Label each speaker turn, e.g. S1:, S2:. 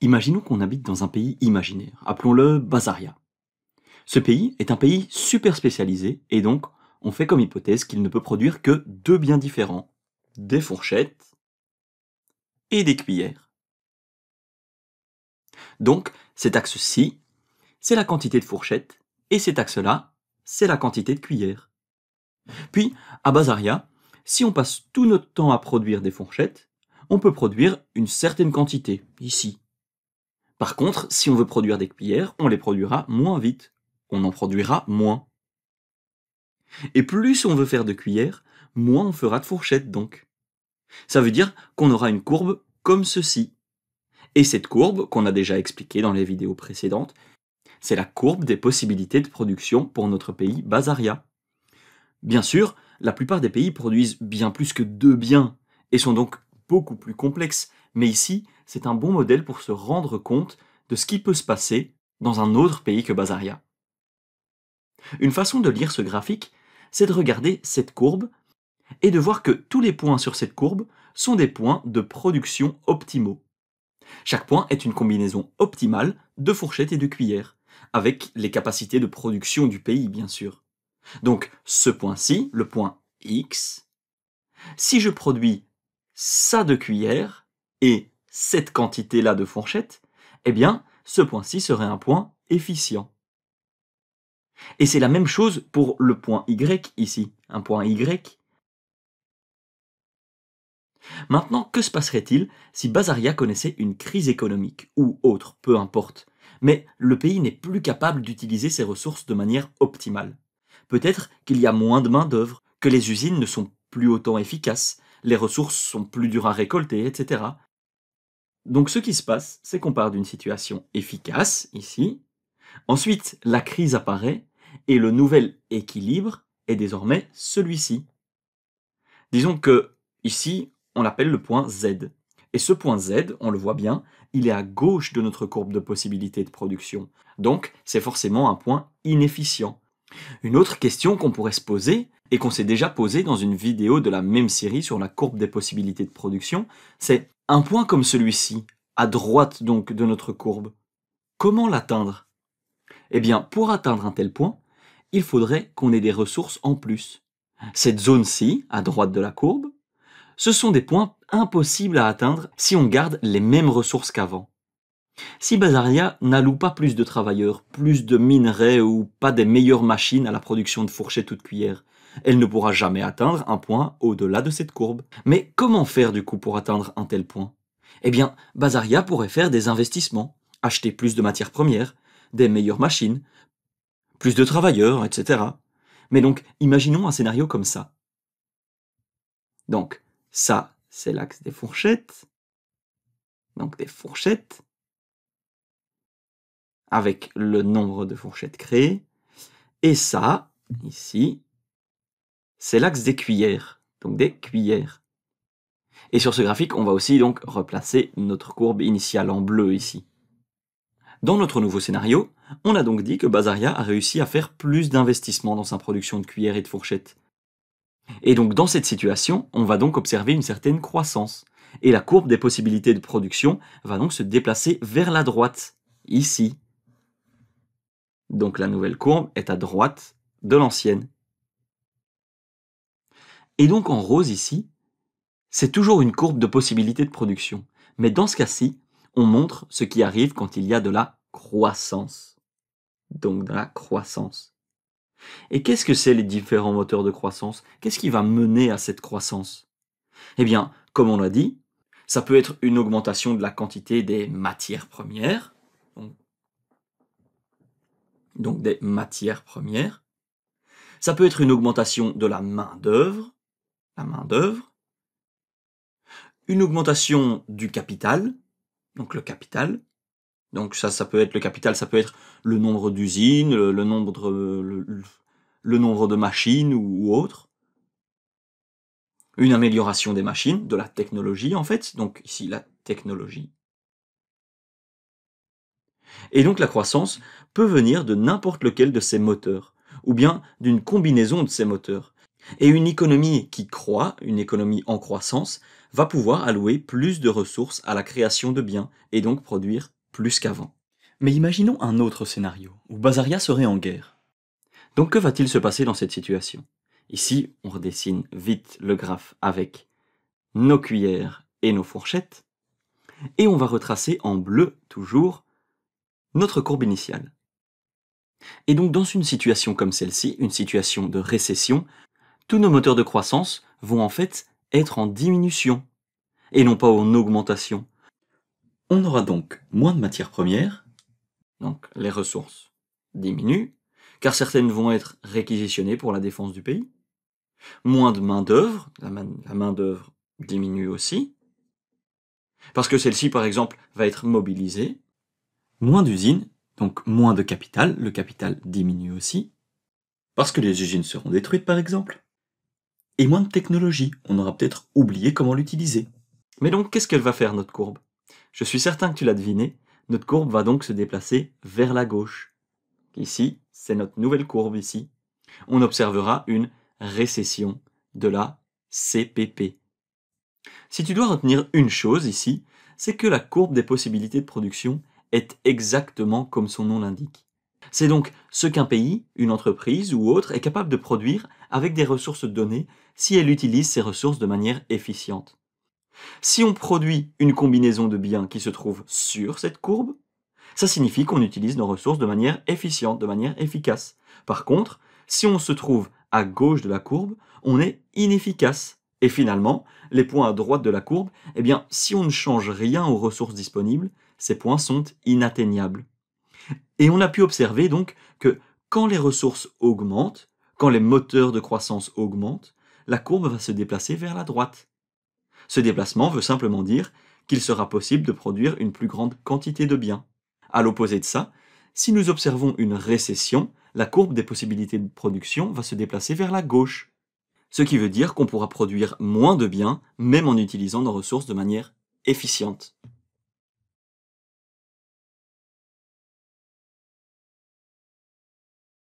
S1: Imaginons qu'on habite dans un pays imaginaire, appelons-le Bazaria. Ce pays est un pays super spécialisé et donc on fait comme hypothèse qu'il ne peut produire que deux biens différents, des fourchettes et des cuillères. Donc cet axe-ci, c'est la quantité de fourchettes et cet axe-là, c'est la quantité de cuillères. Puis, à Bazaria, si on passe tout notre temps à produire des fourchettes, on peut produire une certaine quantité, ici, par contre, si on veut produire des cuillères, on les produira moins vite. On en produira moins. Et plus on veut faire de cuillères, moins on fera de fourchettes donc. Ça veut dire qu'on aura une courbe comme ceci. Et cette courbe, qu'on a déjà expliquée dans les vidéos précédentes, c'est la courbe des possibilités de production pour notre pays Bazaria. Bien sûr, la plupart des pays produisent bien plus que deux biens et sont donc beaucoup plus complexes mais ici, c'est un bon modèle pour se rendre compte de ce qui peut se passer dans un autre pays que Bazaria. Une façon de lire ce graphique, c'est de regarder cette courbe et de voir que tous les points sur cette courbe sont des points de production optimaux. Chaque point est une combinaison optimale de fourchettes et de cuillères, avec les capacités de production du pays, bien sûr. Donc ce point-ci, le point X, si je produis ça de cuillère, et cette quantité-là de fourchette, eh bien, ce point-ci serait un point efficient. Et c'est la même chose pour le point Y ici, un point Y. Maintenant, que se passerait-il si Bazaria connaissait une crise économique, ou autre, peu importe, mais le pays n'est plus capable d'utiliser ses ressources de manière optimale Peut-être qu'il y a moins de main-d'œuvre, que les usines ne sont plus autant efficaces, les ressources sont plus dures à récolter, etc. Donc ce qui se passe, c'est qu'on part d'une situation efficace, ici. Ensuite, la crise apparaît et le nouvel équilibre est désormais celui-ci. Disons que, ici, on l'appelle le point Z. Et ce point Z, on le voit bien, il est à gauche de notre courbe de possibilités de production. Donc, c'est forcément un point inefficient. Une autre question qu'on pourrait se poser, et qu'on s'est déjà posée dans une vidéo de la même série sur la courbe des possibilités de production, c'est un point comme celui-ci, à droite donc de notre courbe, comment l'atteindre Eh bien, pour atteindre un tel point, il faudrait qu'on ait des ressources en plus. Cette zone-ci, à droite de la courbe, ce sont des points impossibles à atteindre si on garde les mêmes ressources qu'avant. Si Bazaria n'alloue pas plus de travailleurs, plus de minerais ou pas des meilleures machines à la production de fourchettes ou de cuillères, elle ne pourra jamais atteindre un point au-delà de cette courbe. Mais comment faire du coup pour atteindre un tel point Eh bien, Bazaria pourrait faire des investissements, acheter plus de matières premières, des meilleures machines, plus de travailleurs, etc. Mais donc, imaginons un scénario comme ça. Donc, ça, c'est l'axe des fourchettes. Donc des fourchettes avec le nombre de fourchettes créées. Et ça, ici, c'est l'axe des cuillères, donc des cuillères. Et sur ce graphique, on va aussi donc replacer notre courbe initiale en bleu ici. Dans notre nouveau scénario, on a donc dit que Bazaria a réussi à faire plus d'investissements dans sa production de cuillères et de fourchettes. Et donc dans cette situation, on va donc observer une certaine croissance, et la courbe des possibilités de production va donc se déplacer vers la droite, ici. Donc la nouvelle courbe est à droite de l'ancienne. Et donc en rose ici, c'est toujours une courbe de possibilité de production. Mais dans ce cas-ci, on montre ce qui arrive quand il y a de la croissance. Donc de la croissance. Et qu'est-ce que c'est les différents moteurs de croissance Qu'est-ce qui va mener à cette croissance Eh bien, comme on l'a dit, ça peut être une augmentation de la quantité des matières premières. Donc, donc des matières premières. Ça peut être une augmentation de la main-d'œuvre la main-d'œuvre, une augmentation du capital, donc le capital. Donc ça, ça peut être le capital, ça peut être le nombre d'usines, le, nombre, le, nombre de machines ou, ou, autre. Une amélioration des machines, de la technologie en fait, donc ici la technologie. Et donc la croissance peut venir de n'importe lequel de ces moteurs, ou bien d'une combinaison de ces moteurs. Et une économie qui croît, une économie en croissance, va pouvoir allouer plus de ressources à la création de biens et donc produire plus qu'avant. Mais imaginons un autre scénario, où Bazaria serait en guerre. Donc que va-t-il se passer dans cette situation Ici, on redessine vite le graphe avec nos cuillères et nos fourchettes, et on va retracer en bleu, toujours, notre courbe initiale. Et donc dans une situation comme celle-ci, une situation de récession, tous nos moteurs de croissance vont en fait être en diminution et non pas en augmentation. On aura donc moins de matières premières. Donc les ressources diminuent, car certaines vont être réquisitionnées pour la défense du pays. Moins de main-d'œuvre, la main-d'œuvre diminue aussi, parce que celle-ci, par exemple, va être mobilisée. Moins d'usines, donc moins de capital, le capital diminue aussi, parce que les usines seront détruites, par exemple et moins de technologie. On aura peut-être oublié comment l'utiliser. Mais donc, qu'est-ce qu'elle va faire, notre courbe Je suis certain que tu l'as deviné, notre courbe va donc se déplacer vers la gauche. Ici, c'est notre nouvelle courbe ici. On observera une récession de la CPP. Si tu dois retenir une chose ici, c'est que la courbe des possibilités de production est exactement comme son nom l'indique. C'est donc ce qu'un pays, une entreprise ou autre est capable de produire avec des ressources données si elle utilise ces ressources de manière efficiente. Si on produit une combinaison de biens qui se trouve sur cette courbe, ça signifie qu'on utilise nos ressources de manière efficiente, de manière efficace. Par contre, si on se trouve à gauche de la courbe, on est inefficace. Et finalement, les points à droite de la courbe, eh bien, si on ne change rien aux ressources disponibles, ces points sont inatteignables. Et on a pu observer donc que quand les ressources augmentent, quand les moteurs de croissance augmentent, la courbe va se déplacer vers la droite. Ce déplacement veut simplement dire qu'il sera possible de produire une plus grande quantité de biens. À l'opposé de ça, si nous observons une récession, la courbe des possibilités de production va se déplacer vers la gauche. Ce qui veut dire qu'on pourra produire moins de biens, même en utilisant nos ressources de manière efficiente.